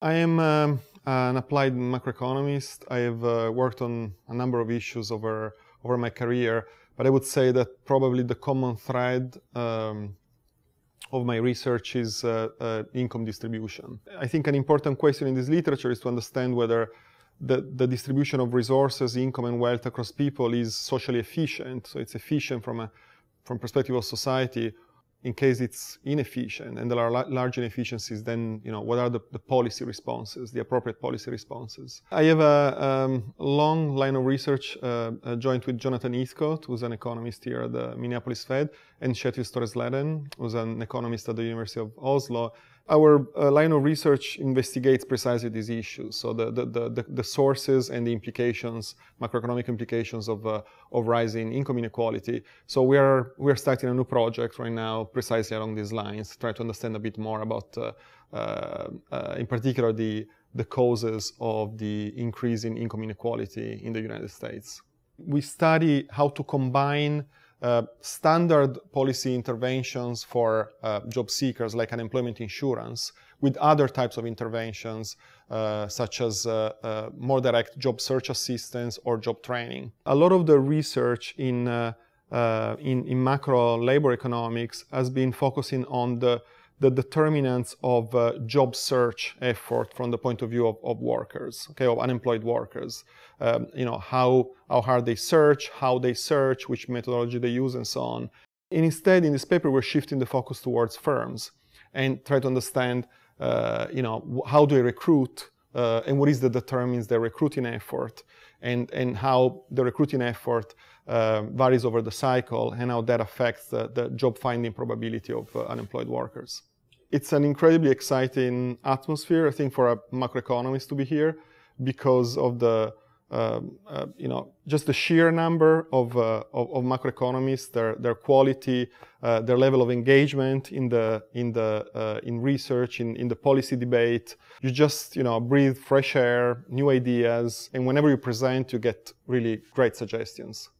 I am um, an applied macroeconomist. I have uh, worked on a number of issues over, over my career, but I would say that probably the common thread um, of my research is uh, uh, income distribution. I think an important question in this literature is to understand whether the, the distribution of resources, income and wealth across people is socially efficient, so it's efficient from a from perspective of society, in case it's inefficient and there are large inefficiencies, then you know what are the, the policy responses, the appropriate policy responses. I have a um, long line of research uh, uh, joint with Jonathan Heathcote, who's an economist here at the Minneapolis Fed, and Shetil Storres-Leden, who's an economist at the University of Oslo our uh, line of research investigates precisely these issues. So the, the, the, the sources and the implications, macroeconomic implications of, uh, of rising income inequality. So we are, we are starting a new project right now precisely along these lines, try to understand a bit more about, uh, uh, uh in particular, the, the causes of the increase in income inequality in the United States. We study how to combine uh, standard policy interventions for uh, job seekers, like unemployment insurance, with other types of interventions, uh, such as uh, uh, more direct job search assistance or job training. A lot of the research in, in, in, macro labor economics has been focusing on the the determinants of uh, job search effort from the point of view of, of workers, okay, of unemployed workers. Um, you know, how, how hard they search, how they search, which methodology they use, and so on. And instead, in this paper, we're shifting the focus towards firms and try to understand, uh, you know, how do they recruit uh, and what is that determines the recruiting effort and, and how the recruiting effort uh, varies over the cycle and how that affects the, the job finding probability of uh, unemployed workers. It's an incredibly exciting atmosphere, I think, for a macroeconomist to be here because of the um, uh, you know, just the sheer number of, uh, of, of, macroeconomists, their, their quality, uh, their level of engagement in the, in the, uh, in research, in, in the policy debate. You just, you know, breathe fresh air, new ideas, and whenever you present, you get really great suggestions.